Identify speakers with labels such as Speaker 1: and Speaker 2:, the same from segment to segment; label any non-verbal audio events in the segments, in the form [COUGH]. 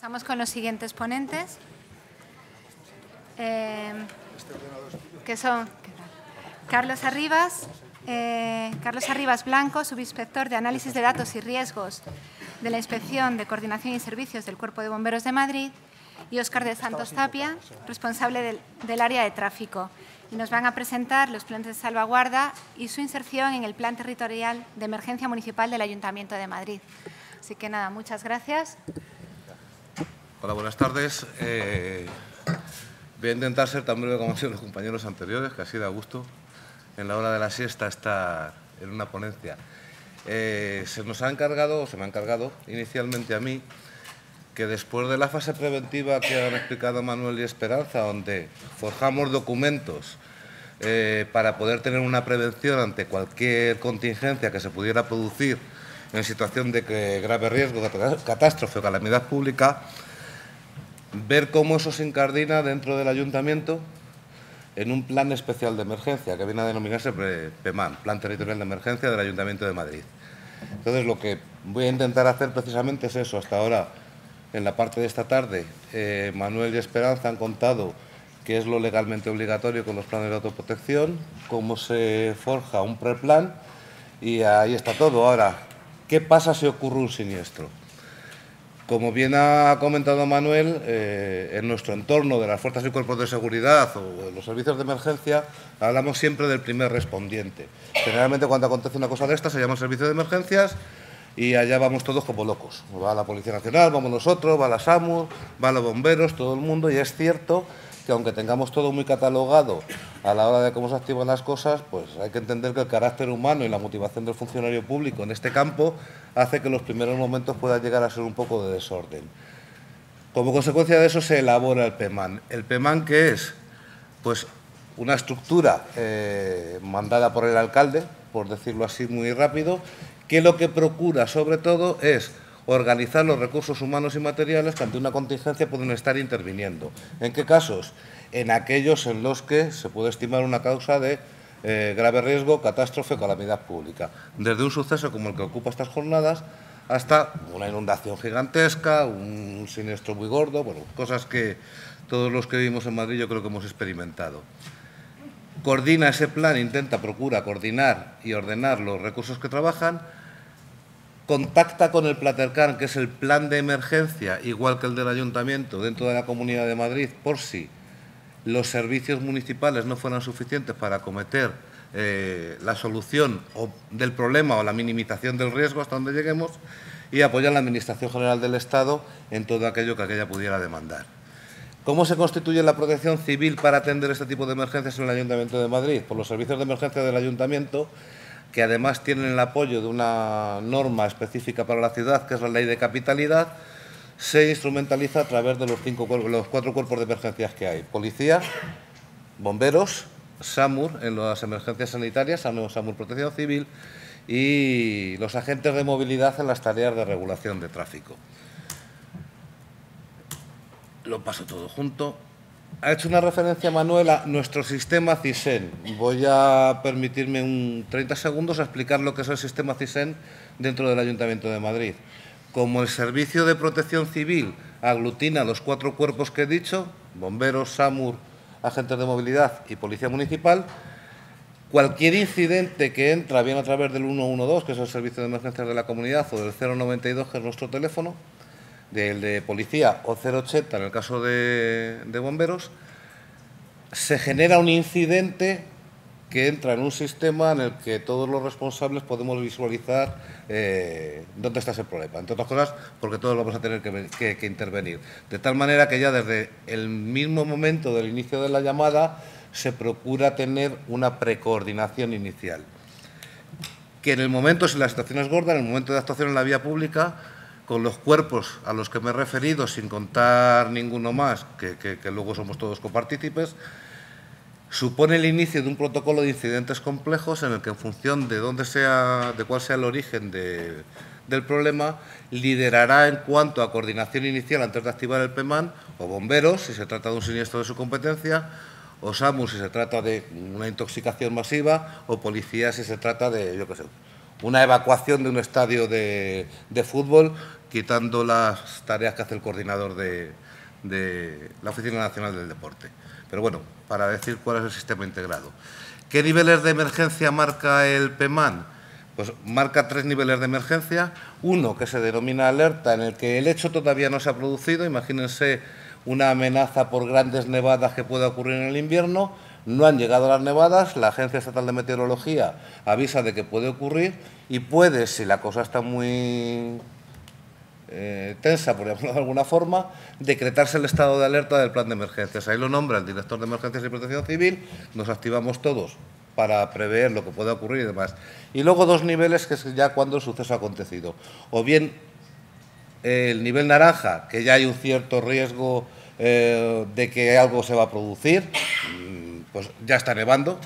Speaker 1: Estamos con los siguientes ponentes,
Speaker 2: eh, que son Carlos Arribas, eh, Carlos Arribas Blanco, subinspector de Análisis de Datos y Riesgos de la Inspección de Coordinación y Servicios del Cuerpo de Bomberos de Madrid, y Óscar de Santos Tapia, responsable del, del, área de tráfico. Y nos van a presentar los planes de salvaguarda y su inserción en el Plan Territorial de Emergencia Municipal del Ayuntamiento de Madrid. Así que nada, muchas gracias. Hola, buenas tardes. Eh, voy a intentar ser tan breve como han [LAUGHS] sido los compañeros anteriores, que así da gusto en la hora de la siesta está en una ponencia. Eh, se nos ha encargado, o se me ha encargado inicialmente a mí, que después de la fase preventiva que han explicado Manuel y Esperanza, donde forjamos documentos eh, para poder tener una prevención ante cualquier contingencia que se pudiera producir en situación de grave riesgo, catástrofe o calamidad pública, ver cómo eso se incardina dentro del ayuntamiento en un plan especial de emergencia que viene a denominarse PEMAN, Plan Territorial de Emergencia del Ayuntamiento de Madrid. Entonces, lo que voy a intentar hacer precisamente es eso. Hasta ahora, en la parte de esta tarde, eh, Manuel y Esperanza han contado qué es lo legalmente obligatorio con los planes de autoprotección, cómo se forja un preplan y ahí está todo. Ahora, ¿qué pasa si ocurre un siniestro? Como bien ha comentado Manuel, eh, en nuestro entorno de las fuerzas y cuerpos de seguridad o de los servicios de emergencia, hablamos siempre del primer respondiente. Generalmente cuando acontece una cosa de esta se llama servicio de emergencias y allá vamos todos como locos. Va la Policía Nacional, vamos nosotros, va la SAMU, va los bomberos, todo el mundo y es cierto aunque tengamos todo muy catalogado a la hora de cómo se activan las cosas, pues hay que entender que el carácter humano y la motivación del funcionario público en este campo hace que en los primeros momentos pueda llegar a ser un poco de desorden. Como consecuencia de eso se elabora el PEMAN. ¿El PEMAN qué es? Pues una estructura eh, mandada por el alcalde, por decirlo así muy rápido, que lo que procura sobre todo es organizar los recursos humanos y materiales que ante una contingencia pueden estar interviniendo. ¿En qué casos? En aquellos en los que se puede estimar una causa de eh, grave riesgo, catástrofe o calamidad pública. Desde un suceso como el que ocupa estas jornadas hasta una inundación gigantesca, un siniestro muy gordo, bueno, cosas que todos los que vivimos en Madrid yo creo que hemos experimentado coordina ese plan, intenta, procura coordinar y ordenar los recursos que trabajan contacta con el Platercar, que es el plan de emergencia, igual que el del ayuntamiento, dentro de la Comunidad de Madrid, por si los servicios municipales no fueran suficientes para acometer eh, la solución del problema o la minimización del riesgo hasta donde lleguemos, y apoyar a la Administración General del Estado en todo aquello que aquella pudiera demandar. ¿Cómo se constituye la protección civil para atender este tipo de emergencias en el Ayuntamiento de Madrid? Por los servicios de emergencia del Ayuntamiento que además tienen el apoyo de una norma específica para la ciudad, que es la ley de capitalidad, se instrumentaliza a través de los, cinco, los cuatro cuerpos de emergencias que hay. Policía, bomberos, SAMUR en las emergencias sanitarias, SAMUR Protección Civil y los agentes de movilidad en las tareas de regulación de tráfico. Lo paso todo junto. Ha hecho una referencia Manuela, a nuestro sistema CISEN. Voy a permitirme un 30 segundos a explicar lo que es el sistema CISEN dentro del Ayuntamiento de Madrid. Como el Servicio de Protección Civil aglutina los cuatro cuerpos que he dicho, bomberos, SAMUR, agentes de movilidad y policía municipal, cualquier incidente que entra bien a través del 112, que es el servicio de emergencias de la comunidad, o del 092, que es nuestro teléfono, del de policía o 080 en el caso de, bomberos, se genera un incidente que entra en un sistema en el que todos los responsables podemos visualizar eh, dónde está ese problema, entre otras cosas porque todos vamos a tener que, que, intervenir. De tal manera que ya desde el mismo momento del inicio de la llamada se procura tener una precoordinación inicial. Que en el momento, si la situación es gorda, en el momento de actuación en la vía pública, con los cuerpos a los que me he referido, sin contar ninguno más, que, luego somos todos copartícipes, supone el inicio de un protocolo de incidentes complejos en el que en función de dónde sea, de cuál sea el origen del problema, liderará en cuanto a coordinación inicial antes de activar el PEMAN, o bomberos, si se trata de un siniestro de su competencia, o SAMU, si se trata de una intoxicación masiva, o policía, si se trata de, yo qué una evacuación de un estadio de fútbol quitando las tareas que hace el coordinador de, la Oficina Nacional del Deporte. Pero bueno, para decir cuál es el sistema integrado. ¿Qué niveles de emergencia marca el PEMAN? Pues marca tres niveles de emergencia. Uno que se denomina alerta, en el que el hecho todavía no se ha producido. Imagínense una amenaza por grandes nevadas que pueda ocurrir en el invierno. No han llegado las nevadas, la Agencia Estatal de Meteorología avisa de que puede ocurrir y puede, si la cosa está muy eh, tensa, por llamarlo de alguna forma, decretarse el estado de alerta del plan de emergencias. Ahí lo nombra el director de Emergencias y Protección Civil, nos activamos todos para prever lo que pueda ocurrir y demás. Y luego dos niveles que es ya cuando el suceso ha acontecido. O bien el nivel naranja, que ya hay un cierto riesgo eh, de que algo se va a producir, mm, pues ya está nevando.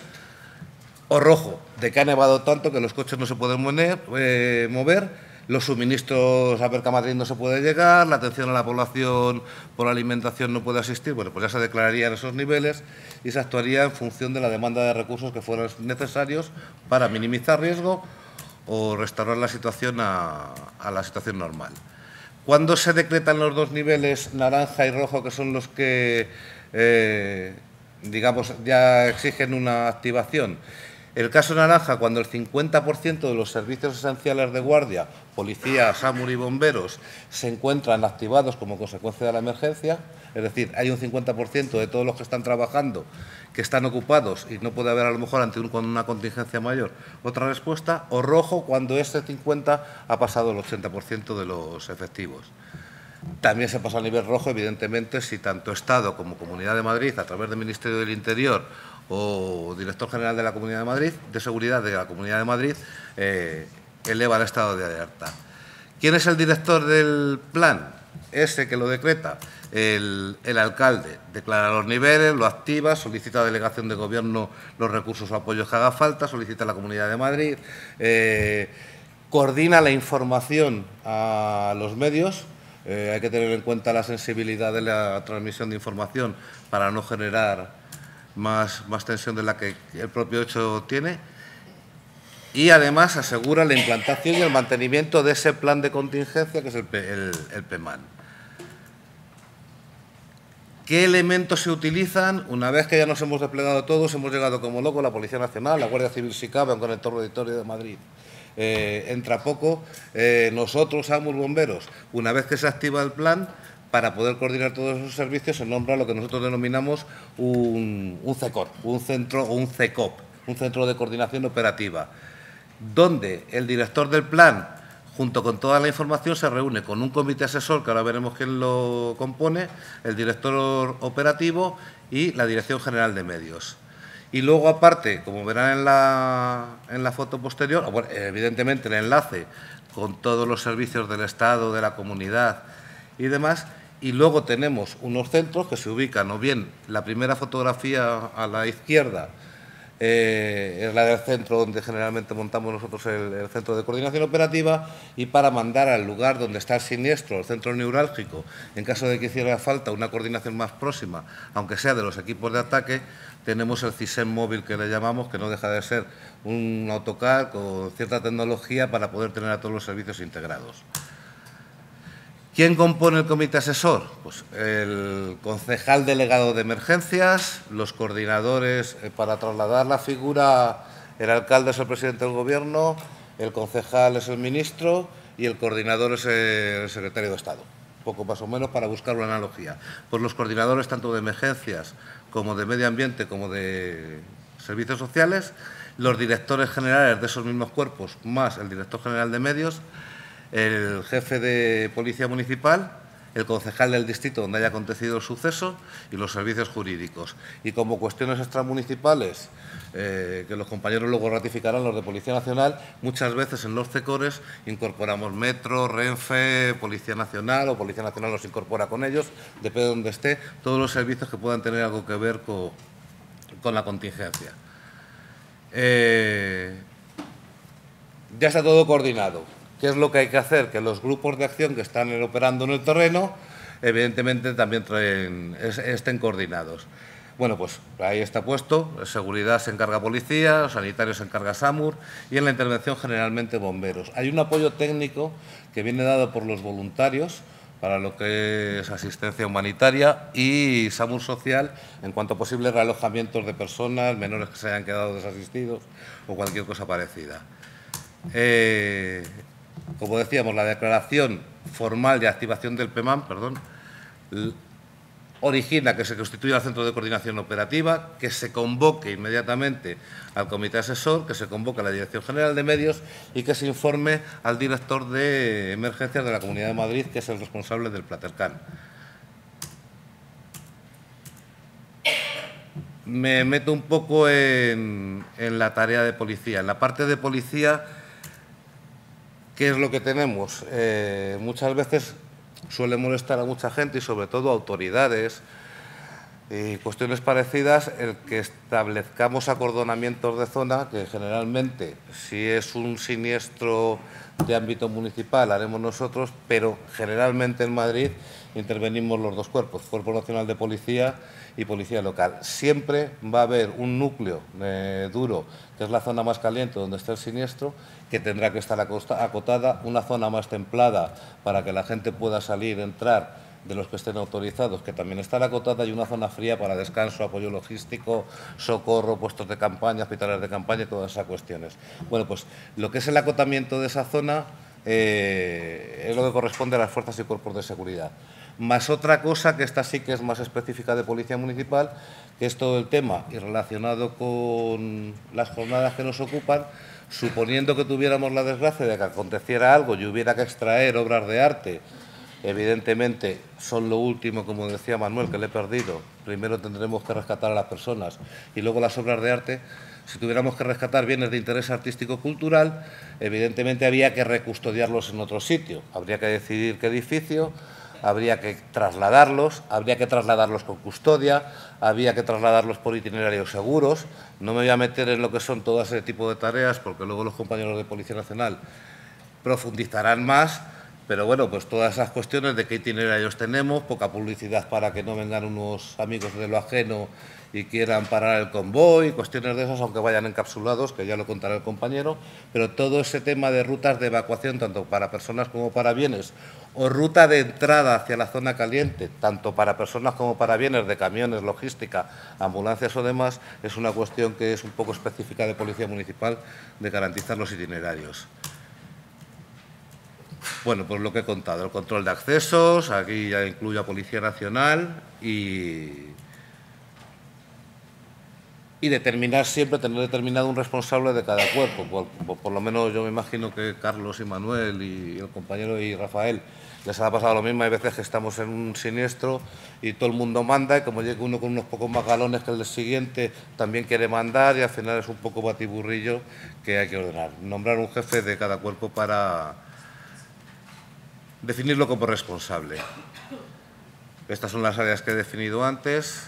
Speaker 2: O rojo, de que ha nevado tanto que los coches no se pueden eh, mover los suministros a Berca Madrid no se puede llegar, la atención a la población por alimentación no puede asistir, bueno, pues ya se declararían esos niveles y se actuaría en función de la demanda de recursos que fueran necesarios para minimizar riesgo o restaurar la situación a, la situación normal. ¿Cuándo se decretan los dos niveles, naranja y rojo, que son los que, eh, digamos, ya exigen una activación? El caso naranja, cuando el 50% de los servicios esenciales de guardia, policía, SAMUR y bomberos se encuentran activados como consecuencia de la emergencia, es decir, hay un 50% de todos los que están trabajando que están ocupados y no puede haber a lo mejor ante una contingencia mayor otra respuesta, o rojo cuando este 50 ha pasado el 80% de los efectivos. También se pasa a nivel rojo, evidentemente, si tanto Estado como Comunidad de Madrid, a través del Ministerio del Interior o director general de la Comunidad de Madrid, de Seguridad de la Comunidad de Madrid, eh, eleva el estado de alerta. ¿Quién es el director del plan? Ese que lo decreta, el, alcalde. Declara los niveles, lo activa, solicita a delegación de gobierno los recursos o apoyos que haga falta, solicita a la Comunidad de Madrid, eh, coordina la información a los medios, eh, hay que tener en cuenta la sensibilidad de la transmisión de información para no generar más, tensión de la que el propio hecho tiene y además asegura la implantación y el mantenimiento de ese plan de contingencia que es el, PEMAN. ¿Qué elementos se utilizan? Una vez que ya nos hemos desplegado todos, hemos llegado como locos, la Policía Nacional, la Guardia Civil si cabe, con el Torre Editorio de Madrid. Eh, entra poco, eh, nosotros, ambos bomberos. Una vez que se activa el plan, para poder coordinar todos esos servicios se nombra lo que nosotros denominamos un, CECOR, un centro un CECOP, un centro de coordinación operativa, donde el director del plan, junto con toda la información, se reúne con un comité asesor, que ahora veremos quién lo compone, el director operativo y la Dirección General de Medios. Y luego, aparte, como verán en la, foto posterior, evidentemente el enlace con todos los servicios del Estado, de la comunidad y demás, y luego tenemos unos centros que se ubican o bien la primera fotografía a la izquierda, eh, es la del centro donde generalmente montamos nosotros el, centro de coordinación operativa y para mandar al lugar donde está el siniestro, el centro neurálgico, en caso de que hiciera falta una coordinación más próxima, aunque sea de los equipos de ataque, tenemos el CISEM móvil que le llamamos, que no deja de ser un autocar con cierta tecnología para poder tener a todos los servicios integrados. ¿Quién compone el comité asesor? Pues el concejal delegado de emergencias, los coordinadores eh, para trasladar la figura, el alcalde es el presidente del gobierno, el concejal es el ministro y el coordinador es el secretario de Estado. Poco más o menos para buscar una analogía. Pues los coordinadores tanto de emergencias como de medio ambiente como de servicios sociales, los directores generales de esos mismos cuerpos más el director general de medios el jefe de policía municipal, el concejal del distrito donde haya acontecido el suceso y los servicios jurídicos. Y como cuestiones extramunicipales, eh, que los compañeros luego ratificarán los de Policía Nacional, muchas veces en los CECORES incorporamos Metro, Renfe, Policía Nacional o Policía Nacional los incorpora con ellos, depende de donde esté, todos los servicios que puedan tener algo que ver con, la contingencia. Eh, ya está todo coordinado. ¿Qué es lo que hay que hacer? Que los grupos de acción que están operando en el terreno, evidentemente, también estén coordinados. Bueno, pues ahí está puesto, seguridad se encarga policía, sanitario se encarga SAMUR y en la intervención generalmente bomberos. Hay un apoyo técnico que viene dado por los voluntarios para lo que es asistencia humanitaria y SAMUR social en cuanto a posibles realojamientos de personas, menores que se hayan quedado desasistidos o cualquier cosa parecida. Eh, como decíamos, la declaración formal de activación del PEMAN, perdón, origina que se constituya el Centro de Coordinación Operativa, que se convoque inmediatamente al Comité Asesor, que se convoque a la Dirección General de Medios y que se informe al director de Emergencias de la Comunidad de Madrid, que es el responsable del Platercán. Me meto un poco en, en la tarea de policía. En la parte de policía ¿Qué es lo que tenemos? Eh, muchas veces suele molestar a mucha gente y sobre todo a autoridades y cuestiones parecidas el que establezcamos acordonamientos de zona, que generalmente si es un siniestro de ámbito municipal haremos nosotros, pero generalmente en Madrid intervenimos los dos cuerpos, Cuerpo Nacional de Policía y Policía Local. Siempre va a haber un núcleo eh, duro, que es la zona más caliente donde está el siniestro, que tendrá que estar acotada, una zona más templada para que la gente pueda salir, entrar de los que estén autorizados, que también está acotada, y una zona fría para descanso, apoyo logístico, socorro, puestos de campaña, hospitales de campaña y todas esas cuestiones. Bueno, pues lo que es el acotamiento de esa zona eh, es lo que corresponde a las fuerzas y cuerpos de seguridad más otra cosa que esta sí que es más específica de Policía Municipal, que es todo el tema y relacionado con las jornadas que nos ocupan, suponiendo que tuviéramos la desgracia de que aconteciera algo y hubiera que extraer obras de arte, evidentemente son lo último, como decía Manuel, que le he perdido. Primero tendremos que rescatar a las personas y luego las obras de arte. Si tuviéramos que rescatar bienes de interés artístico-cultural, evidentemente había que recustodiarlos en otro sitio. Habría que decidir qué edificio, habría que trasladarlos, habría que trasladarlos con custodia, había que trasladarlos por itinerarios seguros. No me voy a meter en lo que son todo ese tipo de tareas porque luego los compañeros de Policía Nacional profundizarán más, pero bueno, pues todas esas cuestiones de qué itinerarios tenemos, poca publicidad para que no vengan unos amigos de lo ajeno y quieran parar el convoy, cuestiones de esas, aunque vayan encapsulados, que ya lo contará el compañero, pero todo ese tema de rutas de evacuación, tanto para personas como para bienes o ruta de entrada hacia la zona caliente, tanto para personas como para bienes de camiones, logística, ambulancias o demás, es una cuestión que es un poco específica de Policía Municipal de garantizar los itinerarios. Bueno, pues lo que he contado, el control de accesos, aquí ya incluyo a Policía Nacional y y determinar siempre, tener determinado un responsable de cada cuerpo. Por, lo menos yo me imagino que Carlos y Manuel y el compañero y Rafael les ha pasado lo mismo. Hay veces que estamos en un siniestro y todo el mundo manda y como llega uno con unos pocos más galones que el siguiente, también quiere mandar y al final es un poco batiburrillo que hay que ordenar. Nombrar un jefe de cada cuerpo para definirlo como responsable. Estas son las áreas que he definido antes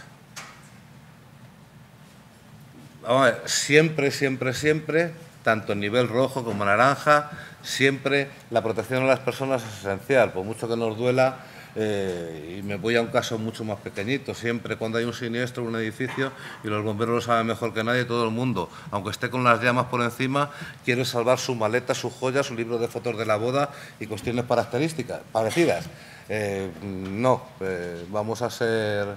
Speaker 2: vamos a ver, siempre, siempre, siempre, tanto en nivel rojo como naranja, siempre la protección a las personas es esencial, por mucho que nos duela. Eh, y me voy a un caso mucho más pequeñito. Siempre cuando hay un siniestro en un edificio, y los bomberos lo saben mejor que nadie, todo el mundo, aunque esté con las llamas por encima, quiere salvar su maleta, su joya, su libro de fotos de la boda y cuestiones características, parecidas. Eh, no, eh, vamos a ser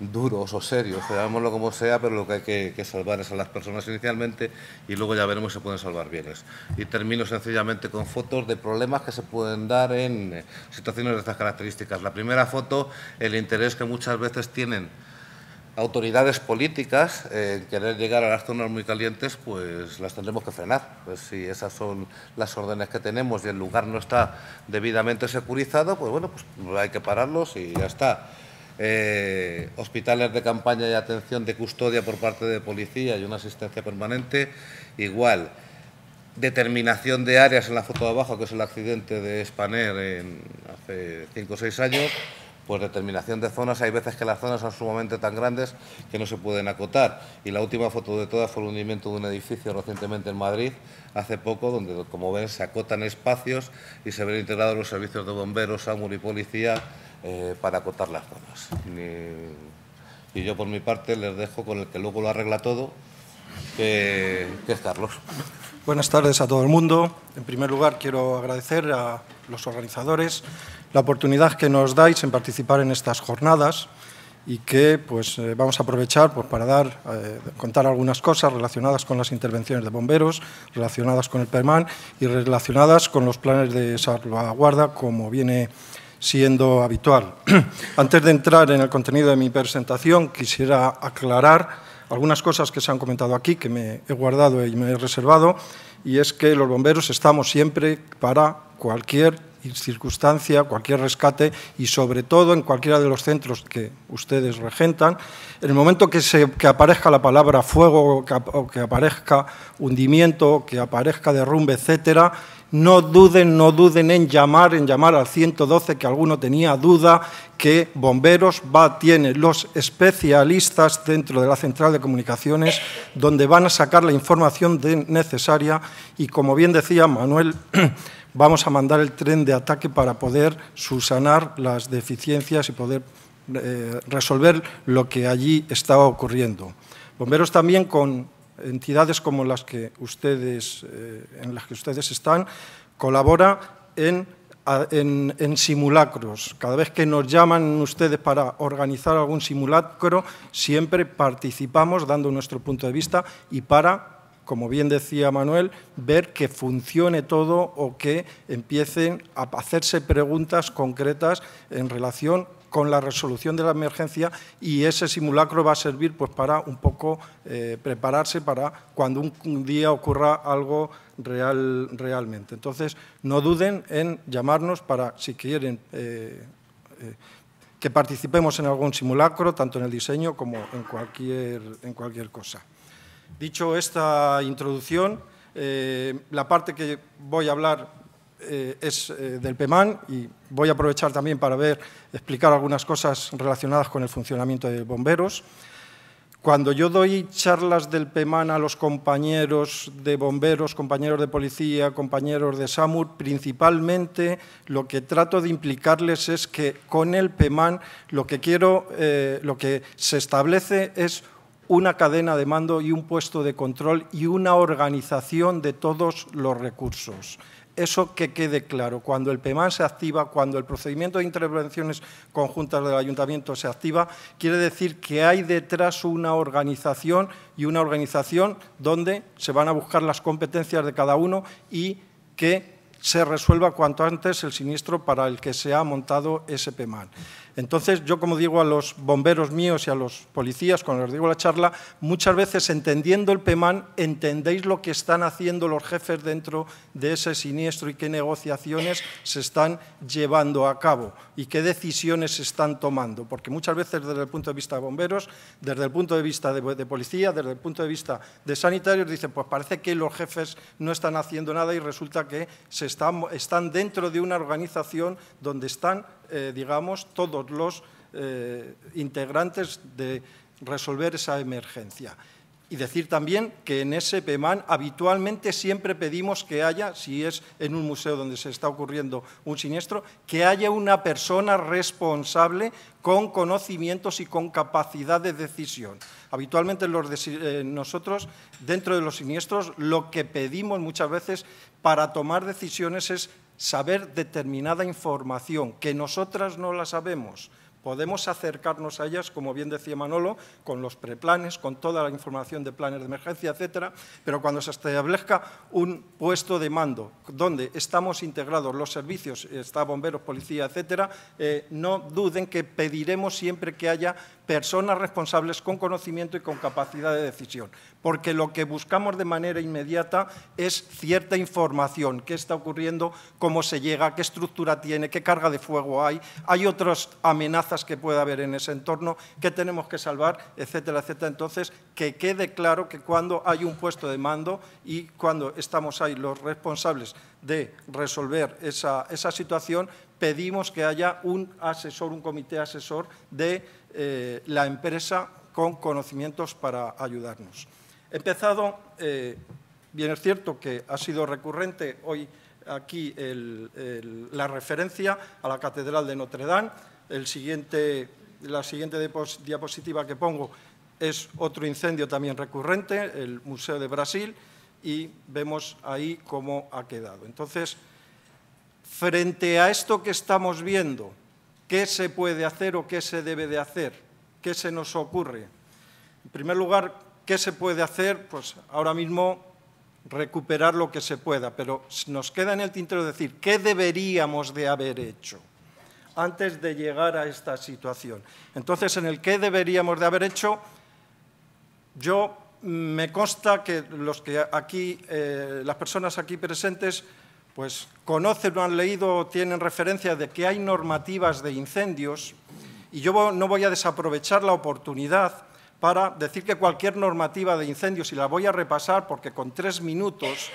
Speaker 2: duros o serios, llamémoslo como sea, pero lo que hay que, salvar es a las personas inicialmente y luego ya veremos si pueden salvar bienes. Y termino sencillamente con fotos de problemas que se pueden dar en eh, situaciones de estas características. La primera foto, el interés que muchas veces tienen autoridades políticas en querer llegar a las zonas muy calientes, pues las tendremos que frenar. Pues si esas son las órdenes que tenemos y el lugar no está debidamente securizado, pues bueno, pues hay que pararlos y ya está. Eh, hospitales de campaña y atención de custodia por parte de policía y una asistencia permanente, igual. Determinación de áreas en la foto de abajo, que es el accidente de Spaner en, hace cinco o seis años, pues determinación de zonas, hay veces que las zonas son sumamente tan grandes que no se pueden acotar. Y la última foto de todas fue el hundimiento de un edificio recientemente en Madrid, hace poco, donde como ven se acotan espacios y se ven integrados los servicios de bomberos, SAMUR y policía eh, para acotar las normas. Y, yo por mi parte les dejo con el que luego lo arregla todo, que, es Carlos.
Speaker 1: Buenas tardes a todo el mundo. En primer lugar, quiero agradecer a los organizadores la oportunidad que nos dais en participar en estas jornadas y que pues, eh, vamos a aprovechar pues, para dar, eh, contar algunas cosas relacionadas con las intervenciones de bomberos, relacionadas con el PERMAN y relacionadas con los planes de salvaguarda, como viene siendo habitual. [CLEARS THROAT] Antes de entrar en el contenido de mi presentación, quisiera aclarar algunas cosas que se han comentado aquí, que me he guardado y me he reservado, y es que los bomberos estamos siempre para cualquier circunstancia, cualquier rescate y sobre todo en cualquiera de los centros que ustedes regentan, en el momento que, se, aparezca la palabra fuego o que, aparezca hundimiento, que aparezca derrumbe, etcétera, no duden, no duden en llamar, en llamar al 112, que alguno tenía duda, que Bomberos va, tiene los especialistas dentro de la central de comunicaciones, donde van a sacar la información necesaria. Y como bien decía Manuel, [CLEARS THROAT] vamos a mandar el tren de ataque para poder subsanar las deficiencias y poder eh, resolver lo que allí estaba ocurriendo. Bomberos también con entidades como las que ustedes, eh, en las que ustedes están, colabora en, en, simulacros. Cada vez que nos llaman ustedes para organizar algún simulacro, siempre participamos dando nuestro punto de vista y para como bien decía Manuel, ver que funcione todo o que empiecen a hacerse preguntas concretas en relación con la resolución de la emergencia y ese simulacro va a servir pues para un poco eh, prepararse para cuando un, día ocurra algo realmente. Entonces, no duden en llamarnos para, si quieren, eh, eh, que participemos en algún simulacro, tanto en el diseño como en cualquier cosa. Dicho esta introducción, eh, la parte que voy a hablar eh, es eh, del PEMAN y voy a aprovechar también para ver, explicar algunas cosas relacionadas con el funcionamiento de bomberos. Cuando yo doy charlas del PEMAN a los compañeros de bomberos, compañeros de policía, compañeros de SAMUR, principalmente lo que trato de implicarles es que con el PEMAN lo que quiero, lo que se establece es una cadena de mando y un puesto de control y una organización de todos los recursos. Eso que quede claro, cuando el PEMAN se activa, cuando el procedimiento de intervenciones conjuntas del ayuntamiento se activa, quiere decir que hay detrás una organización y una organización donde se van a buscar las competencias de cada uno y que se resuelva cuanto antes el siniestro para el que se ha montado ese PEMAN. Entonces, yo como digo a los bomberos míos y a los policías, cuando les digo la charla, muchas veces entendiendo el PEMAN, entendéis lo que están haciendo los jefes dentro de ese siniestro y qué negociaciones se están llevando a cabo y qué decisiones se están tomando. Porque muchas veces desde el punto de vista de bomberos, desde el punto de vista de, policía, desde el punto de vista de sanitarios, dicen, pues parece que los jefes no están haciendo nada y resulta que se están dentro de una organización donde están eh, digamos, todos los eh, integrantes de resolver esa emergencia. Y decir también que en ese PEMAN habitualmente siempre pedimos que haya, si es en un museo donde se está ocurriendo un siniestro, que haya una persona responsable con conocimientos y con capacidad de decisión. Habitualmente eh, nosotros, dentro de los siniestros, lo que pedimos muchas veces para tomar decisiones es saber determinada información, que nosotras no la sabemos. Podemos acercarnos a ellas, como bien decía Manolo, con los preplanes, con toda la información de planes de emergencia, etcétera, pero cuando se establezca un puesto de mando donde estamos integrados los servicios, está bomberos, policía, etcétera, eh, no duden que pediremos siempre que haya personas responsables con conocimiento y con capacidad de decisión, porque lo que buscamos de manera inmediata es cierta información, qué está ocurriendo, cómo se llega, qué estructura tiene, qué carga de fuego hay, hay otras amenazas que pueda haber en ese entorno, qué tenemos que salvar, etcétera, etcétera. Entonces, que quede claro que cuando hay un puesto de mando y cuando estamos ahí los responsables de resolver esa, esa situación, pedimos que haya un asesor, un comité asesor de eh, la empresa con conocimientos para ayudarnos. empezado, eh, bien es cierto que ha sido recurrente hoy aquí la referencia a la Catedral de Notre Dame. El siguiente, la siguiente diapositiva que pongo es otro incendio también recurrente, el Museo de Brasil, y vemos ahí cómo ha quedado. Entonces, frente a esto que estamos viendo, ¿qué se puede hacer o qué se debe de hacer? ¿Qué se nos ocurre? En primer lugar, ¿qué se puede hacer? Pues ahora mismo recuperar lo que se pueda, pero nos queda en el tintero decir qué deberíamos de haber hecho antes de llegar a esta situación. Entonces, en el qué deberíamos de haber hecho, yo me consta que los que aquí, eh, las personas aquí presentes pues conocen o han leído tienen referencia de que hay normativas de incendios y yo no voy a desaprovechar la oportunidad para decir que cualquier normativa de incendios, y la voy a repasar porque con tres minutos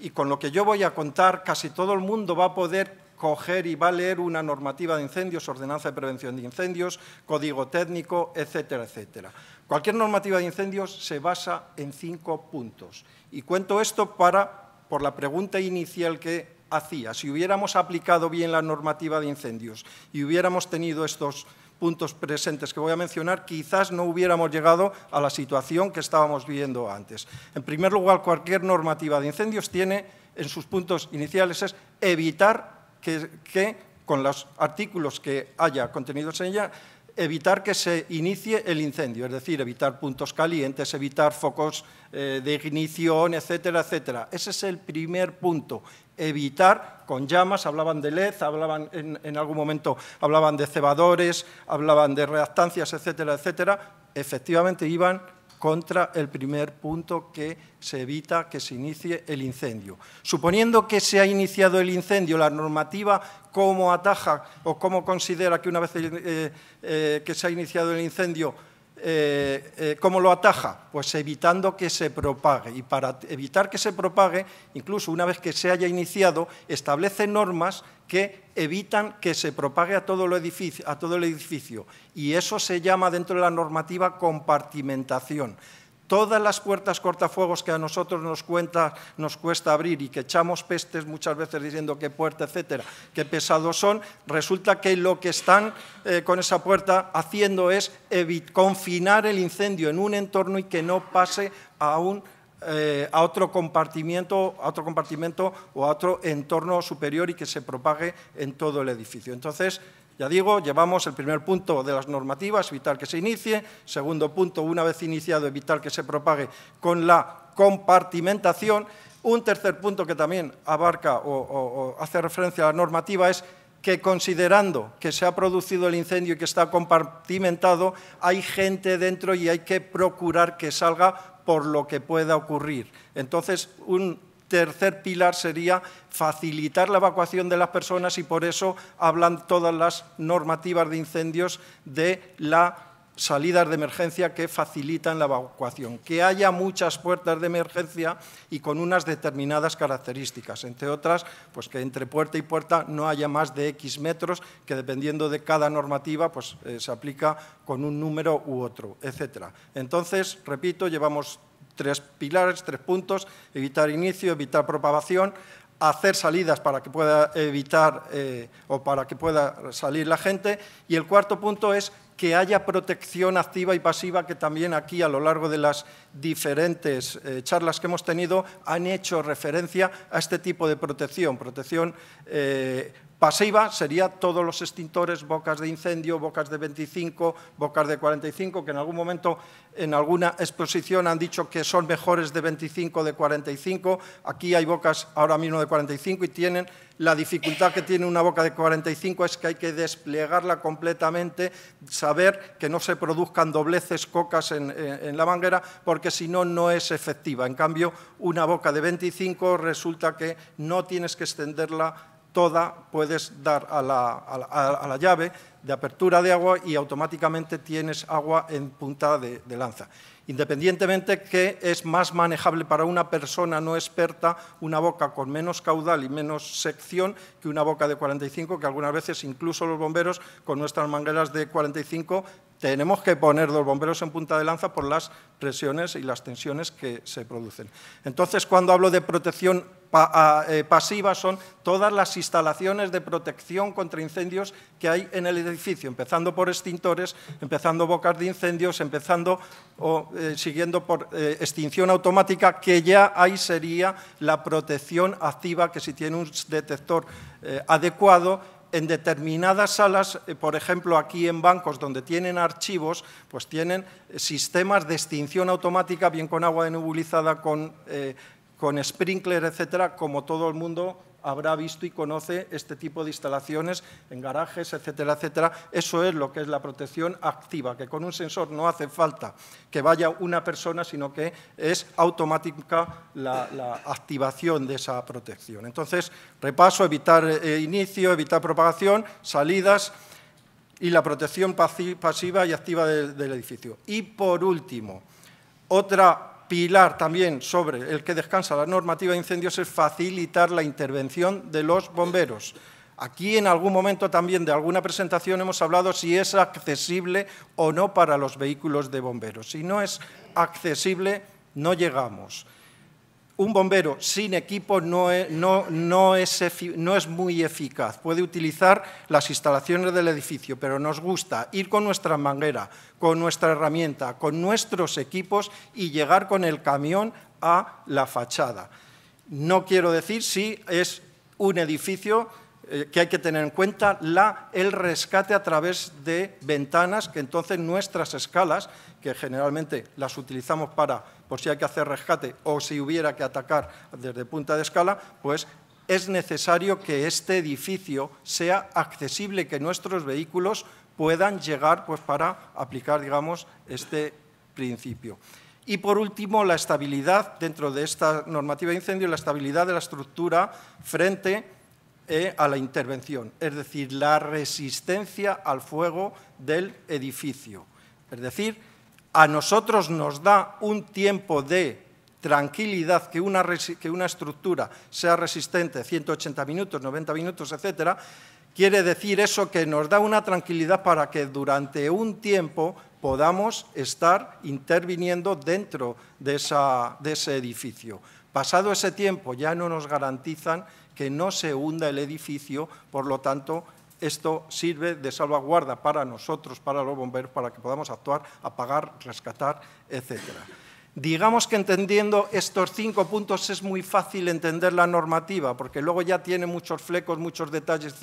Speaker 1: y con lo que yo voy a contar, casi todo el mundo va a poder coger y va a leer una normativa de incendios, ordenanza de prevención de incendios, código técnico, etcétera, etcétera. Cualquier normativa de incendios se basa en cinco puntos. Y cuento esto para por la pregunta inicial que hacía, si hubiéramos aplicado bien la normativa de incendios y hubiéramos tenido estos puntos presentes que voy a mencionar, quizás no hubiéramos llegado a la situación que estábamos viendo antes. En primer lugar, cualquier normativa de incendios tiene en sus puntos iniciales es evitar que, que con los artículos que haya contenidos en ella evitar que se inicie el incendio, es decir, evitar puntos calientes, evitar focos eh, de ignición, etcétera, etcétera. Ese es el primer punto, evitar con llamas, hablaban de LED, hablaban en, en algún momento hablaban de cebadores, hablaban de reactancias, etcétera, etcétera, efectivamente iban contra el primer punto que se evita que se inicie el incendio. Suponiendo que se ha iniciado el incendio, la normativa cómo ataja o cómo considera que una vez eh, eh, que se ha iniciado el incendio eh, eh, ¿Cómo lo ataja? Pues evitando que se propague. Y para evitar que se propague, incluso una vez que se haya iniciado, establece normas que evitan que se propague a todo el edificio. Y eso se llama dentro de la normativa compartimentación. Todas las puertas cortafuegos que a nosotros nos, cuesta abrir y que echamos pestes muchas veces diciendo qué puerta, etcétera, qué pesados son, resulta que lo que están eh, con esa puerta haciendo es confinar el incendio en un entorno y que no pase a eh, a otro compartimiento, otro compartimento o a otro entorno superior y que se propague en todo el edificio. Entonces, ya digo, llevamos el primer punto de las normativas, evitar que se inicie. Segundo punto, una vez iniciado, evitar que se propague con la compartimentación. Un tercer punto que también abarca o, o hace referencia a la normativa es que considerando que se ha producido el incendio y que está compartimentado, hay gente dentro y hay que procurar que salga por lo que pueda ocurrir. Entonces, un tercer pilar sería facilitar la evacuación de las personas y por eso hablan todas las normativas de incendios de las salidas de emergencia que facilitan la evacuación, que haya muchas puertas de emergencia y con unas determinadas características, entre otras, pues que entre puerta y puerta no haya más de X metros, que dependiendo de cada normativa pues, eh, se aplica con un número u otro, etcétera. Entonces, repito, llevamos tres pilares, tres puntos, evitar inicio, evitar propagación, hacer salidas para que pueda evitar eh, o para que pueda salir la gente. Y el cuarto punto es que haya protección activa y pasiva, que también aquí a lo largo de las diferentes eh, charlas que hemos tenido han hecho referencia a este tipo de protección, protección eh, Pasiva sería todos los extintores, bocas de incendio, bocas de 25, bocas de 45, que en algún momento en alguna exposición han dicho que son mejores de 25 de 45. Aquí hay bocas ahora mismo de 45 y tienen la dificultad que tiene una boca de 45 es que hay que desplegarla completamente, saber que no se produzcan dobleces, cocas en, la manguera, porque si no, no es efectiva. En cambio, una boca de 25 resulta que no tienes que extenderla toda puedes dar a la, llave de apertura de agua y automáticamente tienes agua en punta de, de lanza. Independientemente que es más manejable para una persona no experta una boca con menos caudal y menos sección que una boca de 45, que algunas veces incluso los bomberos con nuestras mangueras de 45 tenemos que poner los bomberos en punta de lanza por las presiones y las tensiones que se producen. Entonces, cuando hablo de protección eh, pasiva, son todas las instalaciones de protección contra incendios que hay en el edificio, empezando por extintores, empezando bocas de incendios, empezando o eh, siguiendo por eh, extinción automática, que ya ahí sería la protección activa, que si tiene un detector adecuado en determinadas salas, eh, por ejemplo aquí en bancos donde tienen archivos, pues tienen eh, sistemas de extinción automática, bien con agua nebulizada, con, eh, con sprinkler, etcétera, como todo el mundo habrá visto y conoce este tipo de instalaciones en garajes, etcétera, etcétera. Eso es lo que es la protección activa, que con un sensor no hace falta que vaya una persona, sino que es automática la, activación de esa protección. Entonces, repaso, evitar eh, inicio, evitar propagación, salidas y la protección pasiva y activa del edificio. Y por último, otra pilar también sobre el que descansa la normativa de incendios es facilitar la intervención de los bomberos. Aquí en algún momento también de alguna presentación hemos hablado si es accesible o no para los vehículos de bomberos. Si no es accesible, no llegamos un bombero sin equipo no es, muy eficaz. Puede utilizar las instalaciones del edificio, pero nos gusta ir con nuestra manguera, con nuestra herramienta, con nuestros equipos y llegar con el camión a la fachada. No quiero decir si es un edificio eh, que hay que tener en cuenta la, el rescate a través de ventanas, que entonces nuestras escalas, que generalmente las utilizamos para por si hay que hacer rescate o si hubiera que atacar desde punta de escala, pues es necesario que este edificio sea accesible, que nuestros vehículos puedan llegar pues, para aplicar digamos, este principio. Y por último, la estabilidad dentro de esta normativa de incendio, la estabilidad de la estructura frente eh, a la intervención, es decir, la resistencia al fuego del edificio. Es decir, a nosotros nos da un tiempo de tranquilidad, que una, estructura sea resistente, 180 minutos, 90 minutos, etcétera, quiere decir eso que nos da una tranquilidad para que durante un tiempo podamos estar interviniendo dentro de ese edificio. Pasado ese tiempo ya no nos garantizan que no se hunda el edificio, por lo tanto esto sirve de salvaguarda para nosotros, para los bomberos, para que podamos actuar, apagar, rescatar, etc. Digamos que entendiendo estos cinco puntos es muy fácil entender la normativa, porque luego ya tiene muchos flecos, muchos detalles,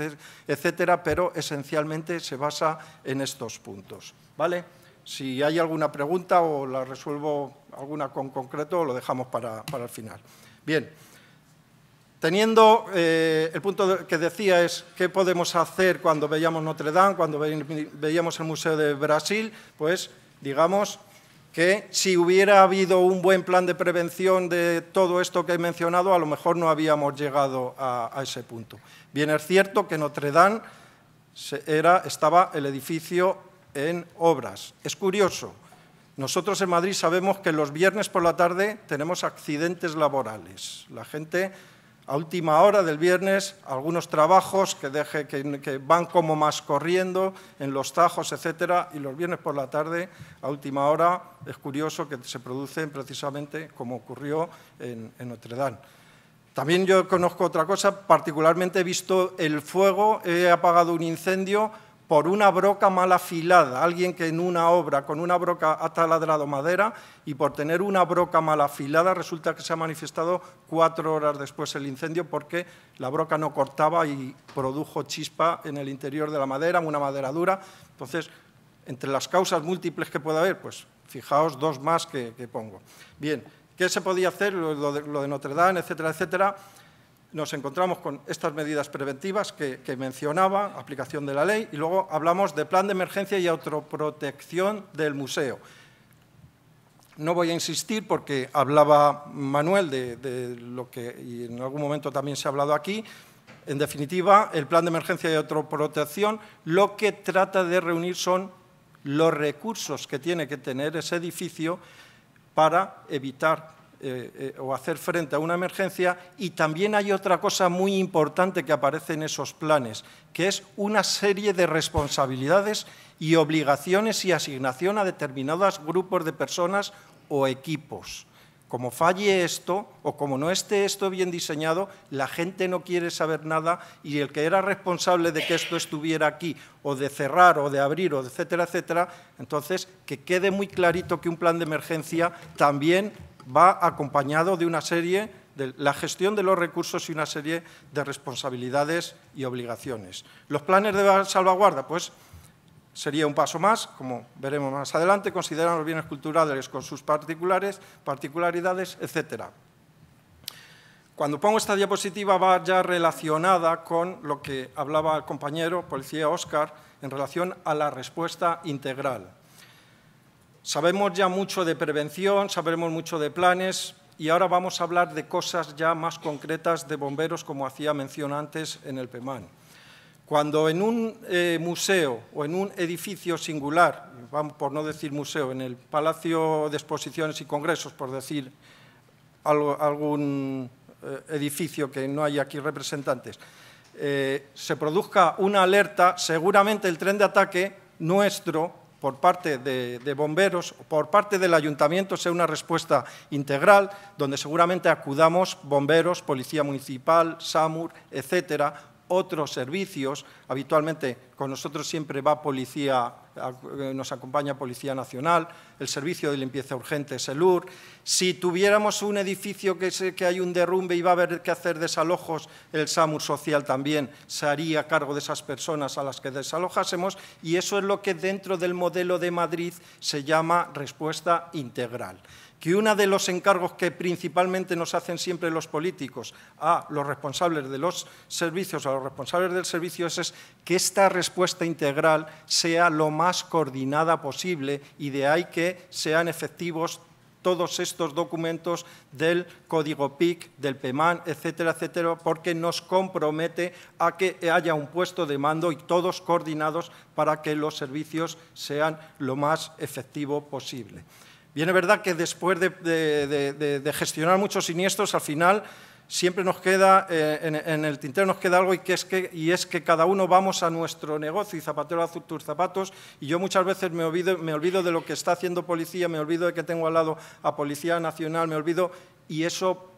Speaker 1: etcétera, pero esencialmente se basa en estos puntos. ¿vale? Si hay alguna pregunta o la resuelvo alguna con concreto, lo dejamos para, para el final. Bien. Teniendo eh, el punto que decía es qué podemos hacer cuando veíamos Notre Dame, cuando veíamos el Museo de Brasil, pues digamos que si hubiera habido un buen plan de prevención de todo esto que he mencionado, a lo mejor no habíamos llegado a, ese punto. Bien, es cierto que Notre Dame era, estaba el edificio en obras. Es curioso, nosotros en Madrid sabemos que los viernes por la tarde tenemos accidentes laborales. La gente a última hora del viernes algunos trabajos que, deje, van como más corriendo en los tajos, etcétera, y los viernes por la tarde, a última hora, es curioso que se producen precisamente como ocurrió en, en Notre Dame. También yo conozco otra cosa, particularmente he visto el fuego, he apagado un incendio, por una broca mal afilada, alguien que en una obra con una broca ha taladrado madera y por tener una broca mal afilada resulta que se ha manifestado cuatro horas después el incendio porque la broca no cortaba y produjo chispa en el interior de la madera, una madera dura. Entonces, entre las causas múltiples que puede haber, pues fijaos dos más que, pongo. Bien, ¿qué se podía hacer? lo de Notre Dame, etcétera, etcétera nos encontramos con estas medidas preventivas que, mencionaba, aplicación de la ley, y luego hablamos de plan de emergencia y autoprotección del museo. No voy a insistir porque hablaba Manuel de, lo que en algún momento también se ha hablado aquí. En definitiva, el plan de emergencia y autoprotección lo que trata de reunir son los recursos que tiene que tener ese edificio para evitar eh, eh, o hacer frente a una emergencia y también hay otra cosa muy importante que aparece en esos planes, que es una serie de responsabilidades y obligaciones y asignación a determinados grupos de personas o equipos. Como falle esto o como no esté esto bien diseñado, la gente no quiere saber nada y el que era responsable de que esto estuviera aquí o de cerrar o de abrir o etcétera, etcétera, entonces que quede muy clarito que un plan de emergencia también va acompañado de una serie de la gestión de los recursos y una serie de responsabilidades y obligaciones. Los planes de salvaguarda, pues, sería un paso más, como veremos más adelante, consideran los bienes culturales con sus particulares, particularidades, etc. Cuando pongo esta diapositiva va ya relacionada con lo que hablaba el compañero policía Óscar en relación a la respuesta integral. Sabemos ya mucho de prevención, sabemos mucho de planes y ahora vamos a hablar de cosas ya más concretas de bomberos, como hacía mención antes en el PEMAN. Cuando en un eh, museo o en un edificio singular, por no decir museo, en el Palacio de Exposiciones y Congresos, por decir algún eh, edificio que no hay aquí representantes, eh, se produzca una alerta, seguramente el tren de ataque nuestro por parte de, bomberos, por parte del ayuntamiento, sea una respuesta integral, donde seguramente acudamos bomberos, policía municipal, SAMUR, etcétera, otros servicios. Habitualmente con nosotros siempre va policía, eh, nos acompaña Policía Nacional, el Servicio de Limpieza Urgente es el UR. Si tuviéramos un edificio que, que hay un derrumbe y va a haber que hacer desalojos, el SAMUR Social también se haría cargo de esas personas a las que desalojásemos y eso es lo que dentro del modelo de Madrid se llama respuesta integral que uno de los encargos que principalmente nos hacen siempre los políticos a los responsables de los servicios, a los responsables del servicio, es, que esta respuesta integral sea lo más coordinada posible y de ahí que sean efectivos todos estos documentos del código PIC, del PEMAN, etcétera, etcétera, porque nos compromete a que haya un puesto de mando y todos coordinados para que los servicios sean lo más efectivo posible. Viene verdad que después de, gestionar muchos siniestros, al final siempre nos queda, eh, en, el tintero nos queda algo y, es que, cada uno vamos a nuestro negocio y zapatero a tus zapatos y yo muchas veces me olvido, de lo que está haciendo policía, me olvido de que tengo al lado a Policía Nacional, me olvido y eso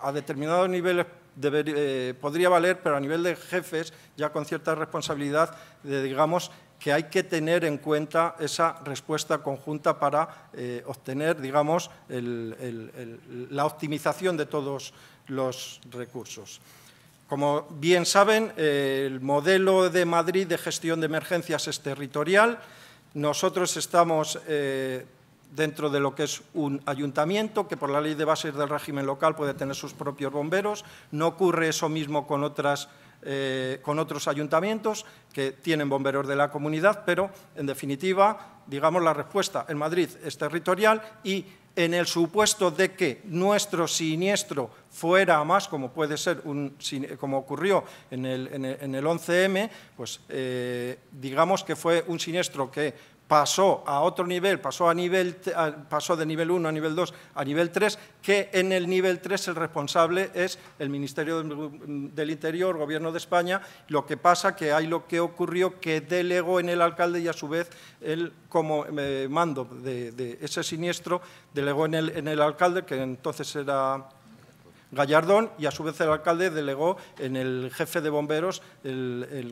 Speaker 1: a determinados niveles eh, podría valer, pero a nivel de jefes, ya con cierta responsabilidad, digamos, que hay que tener en cuenta esa respuesta conjunta para eh, obtener, digamos, la optimización de todos los recursos. Como bien saben, el modelo de Madrid de gestión de emergencias es territorial. Nosotros estamos eh, dentro de lo que es un ayuntamiento que por la ley de bases del régimen local puede tener sus propios bomberos. No ocurre eso mismo con otras eh, con otros ayuntamientos que tienen bomberos de la comunidad, pero en definitiva, digamos, la respuesta en Madrid es territorial y en el supuesto de que nuestro siniestro fuera más, como puede ser, un, como ocurrió en el, en el, 11M, pues eh, digamos que fue un siniestro que pasó a otro nivel, pasó, a nivel, pasó de nivel 1 a nivel 2 a nivel 3, que en el nivel 3 el responsable es el Ministerio del Interior, Gobierno de España, lo que pasa que hay lo que ocurrió que delegó en el alcalde y a su vez él como eh, mando de, ese siniestro delegó en el, en el alcalde, que entonces era Gallardón y a su vez el alcalde delegó en el jefe de bomberos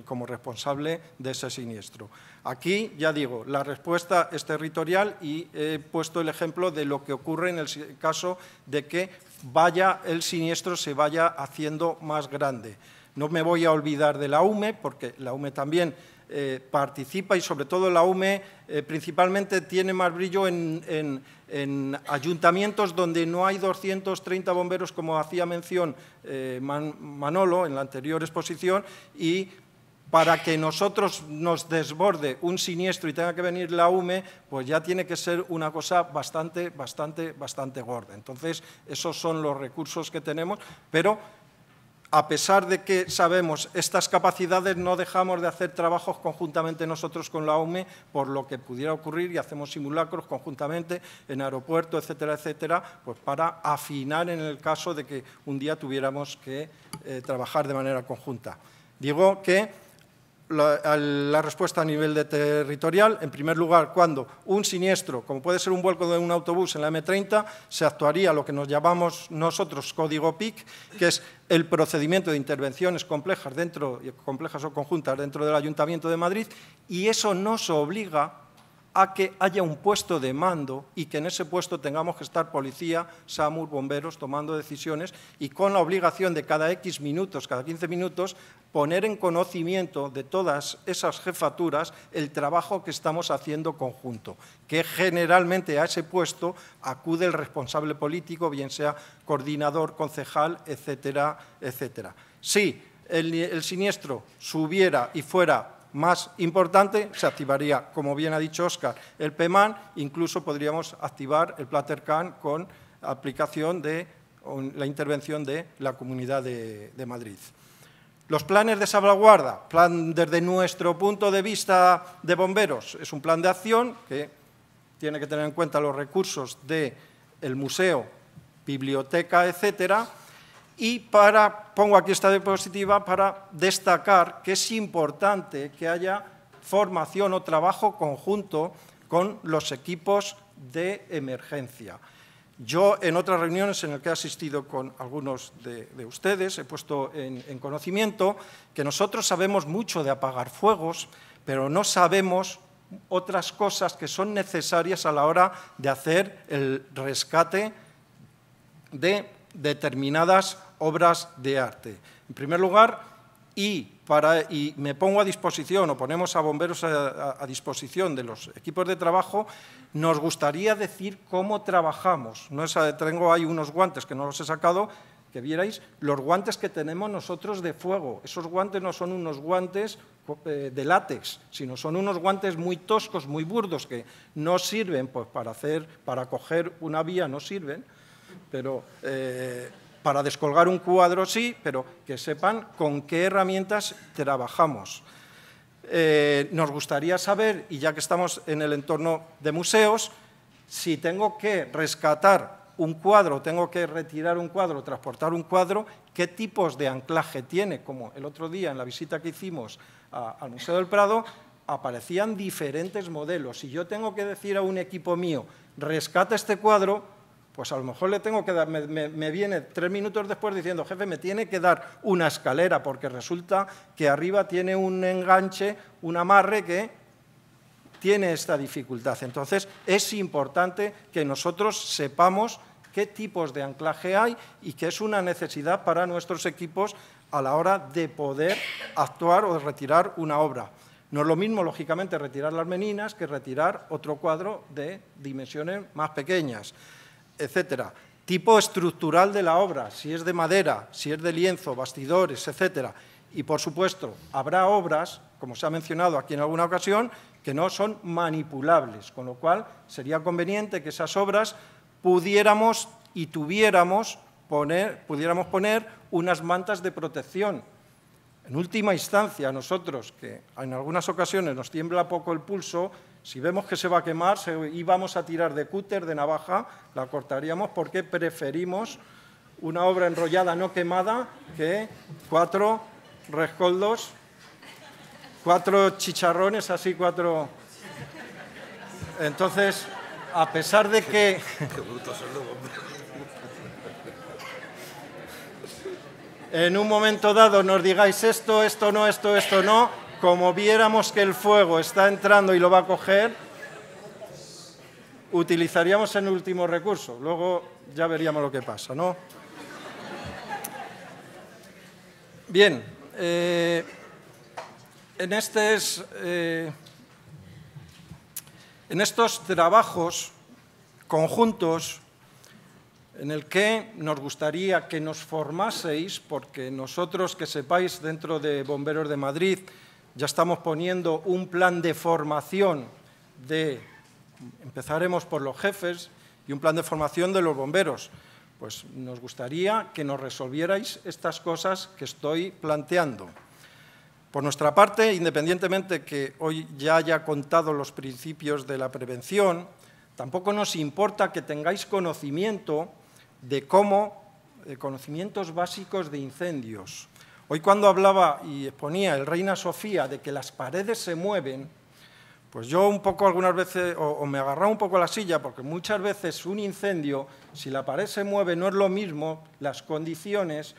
Speaker 1: como responsable de ese siniestro. Aquí, ya digo, la respuesta es territorial y he puesto el ejemplo de lo que ocurre en el caso de que vaya el siniestro se vaya haciendo más grande. No me voy a olvidar de la UME, porque la UME también eh, participa y sobre todo la UME eh, principalmente tiene más brillo en, ayuntamientos donde no hay 230 bomberos, como hacía mención eh, Manolo en la anterior exposición, y para que nosotros nos desborde un siniestro y tenga que venir la UME, pues ya tiene que ser una cosa bastante, bastante, bastante gorda. Entonces, esos son los recursos que tenemos, pero a pesar de que sabemos estas capacidades, no dejamos de hacer trabajos conjuntamente nosotros con la OME por lo que pudiera ocurrir y hacemos simulacros conjuntamente en aeropuertos, etcétera, etcétera, pues para afinar en el caso de que un día tuviéramos que eh, trabajar de manera conjunta. Digo que la, respuesta a nivel de territorial. En primer lugar, cuando un siniestro, como puede ser un vuelco de un autobús en la M30, se actuaría lo que nos llamamos nosotros código PIC, que es el procedimiento de intervenciones complejas, dentro, complejas o conjuntas dentro del Ayuntamiento de Madrid, y eso nos obliga a que haya un puesto de mando y que en ese puesto tengamos que estar policía, SAMUR, bomberos tomando decisiones y con la obligación de cada X minutos, cada 15 minutos, poner en conocimiento de todas esas jefaturas el trabajo que estamos haciendo conjunto, que generalmente a ese puesto acude el responsable político, bien sea coordinador, concejal, etcétera, etcétera. Si el, el siniestro subiera y fuera más importante, se activaría, como bien ha dicho Oscar, el PEMAN, incluso podríamos activar el PLATERCAN con aplicación de la intervención de la Comunidad de, Madrid. Los planes de salvaguarda, plan desde nuestro punto de vista de bomberos, es un plan de acción que tiene que tener en cuenta los recursos del el museo, biblioteca, etcétera, y pongo aquí esta diapositiva para destacar que es importante que haya formación o trabajo conjunto con los equipos de emergencia. Yo en otras reuniones en las que he asistido con algunos de, ustedes he puesto en, conocimiento que nosotros sabemos mucho de apagar fuegos, pero no sabemos otras cosas que son necesarias a la hora de hacer el rescate de determinadas obras de arte. En primer lugar, y, me pongo a disposición o ponemos a bomberos a, disposición de los equipos de trabajo, nos gustaría decir cómo trabajamos. No es, eh, tengo ahí unos guantes que no los he sacado, que vierais los guantes que tenemos nosotros de fuego. Esos guantes no son unos guantes eh, de látex, sino son unos guantes muy toscos, muy burdos, que no sirven pues, para, hacer, para coger una vía, no sirven, pero eh, para descolgar un cuadro sí, pero que sepan con qué herramientas trabajamos. Eh, nos gustaría saber, y ya que estamos en el entorno de museos, si tengo que rescatar un cuadro, tengo que retirar un cuadro, transportar un cuadro, qué tipos de anclaje tiene, como el otro día en la visita que hicimos al Museo del Prado, aparecían diferentes modelos. Si yo tengo que decir a un equipo mío, rescata este cuadro, pues a lo mejor le tengo que dar, me, viene tres minutos después diciendo, jefe, me tiene que dar una escalera, porque resulta que arriba tiene un enganche, un amarre que tiene esta dificultad. Entonces, es importante que nosotros sepamos qué tipos de anclaje hay y que es una necesidad para nuestros equipos a la hora de poder actuar o retirar una obra. No es lo mismo, lógicamente, retirar las meninas que retirar otro cuadro de dimensiones más pequeñas etcétera. Tipo estructural de la obra, si es de madera, si es de lienzo, bastidores, etcétera. Y, por supuesto, habrá obras, como se ha mencionado aquí en alguna ocasión, que no son manipulables, con lo cual sería conveniente que esas obras pudiéramos y tuviéramos poner, pudiéramos poner unas mantas de protección. En última instancia, nosotros, que en algunas ocasiones nos tiembla poco el pulso, si vemos que se va a quemar y vamos a tirar de cúter, de navaja, la cortaríamos porque preferimos una obra enrollada no quemada que cuatro rescoldos, cuatro chicharrones, así cuatro... Entonces, a pesar de que... en un momento dado nos digáis esto, esto no, esto, esto no, como viéramos que el fuego está entrando y lo va a coger, utilizaríamos el último recurso. Luego ya veríamos lo que pasa, ¿no? Bien, eh, eh, en estos trabajos conjuntos en el que nos gustaría que nos formaseis, porque nosotros que sepáis dentro de Bomberos de Madrid, ya estamos poniendo un plan de formación de, empezaremos por los jefes y un plan de formación de los bomberos. Pues nos gustaría que nos resolvierais estas cosas que estoy planteando. Por nuestra parte, independientemente que hoy ya haya contado los principios de la prevención, tampoco nos importa que tengáis conocimiento de cómo, de eh, conocimientos básicos de incendios, Hoy cuando hablaba y exponía el Reina Sofía de que las paredes se mueven, pues yo un poco algunas veces, o, me agarraba un poco la silla, porque muchas veces un incendio, si la pared se mueve, no es lo mismo las condiciones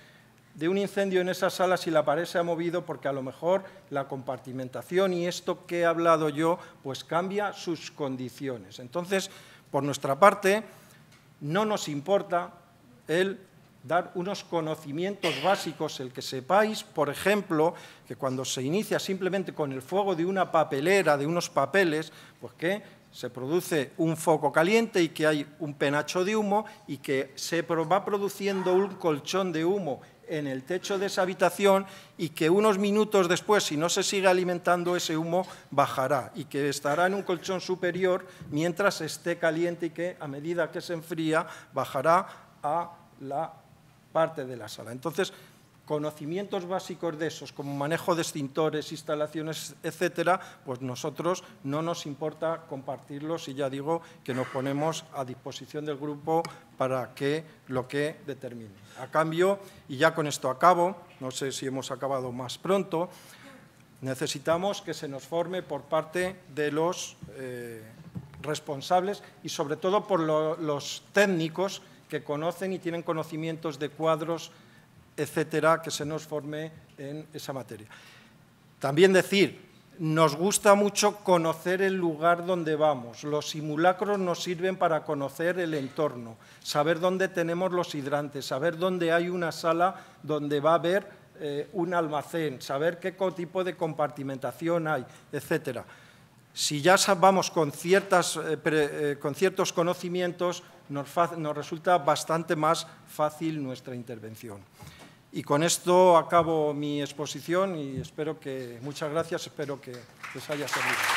Speaker 1: de un incendio en esa sala si la pared se ha movido, porque a lo mejor la compartimentación y esto que he hablado yo, pues cambia sus condiciones. Entonces, por nuestra parte, no nos importa el dar unos conocimientos básicos, el que sepáis, por ejemplo, que cuando se inicia simplemente con el fuego de una papelera, de unos papeles, pues que se produce un foco caliente y que hay un penacho de humo y que se va produciendo un colchón de humo en el techo de esa habitación y que unos minutos después, si no se sigue alimentando, ese humo bajará y que estará en un colchón superior mientras esté caliente y que a medida que se enfría bajará a la parte de la sala. Entonces, conocimientos básicos de esos, como manejo de extintores, instalaciones, etcétera, pues nosotros no nos importa compartirlos y ya digo que nos ponemos a disposición del grupo para que lo que determine. A cambio, y ya con esto acabo, no sé si hemos acabado más pronto, necesitamos que se nos forme por parte de los eh, responsables y sobre todo por los técnicos que conocen y tienen conocimientos de cuadros, etcétera, que se nos forme en esa materia. También decir, nos gusta mucho conocer el lugar donde vamos. Los simulacros nos sirven para conocer el entorno, saber dónde tenemos los hidrantes, saber dónde hay una sala donde va a haber eh, un almacén, saber qué tipo de compartimentación hay, etcétera. Si ya vamos con, ciertas, eh, eh, con ciertos conocimientos, nos, resulta bastante más fácil nuestra intervención. Y con esto acabo mi exposición y espero que, muchas gracias, espero que les haya servido.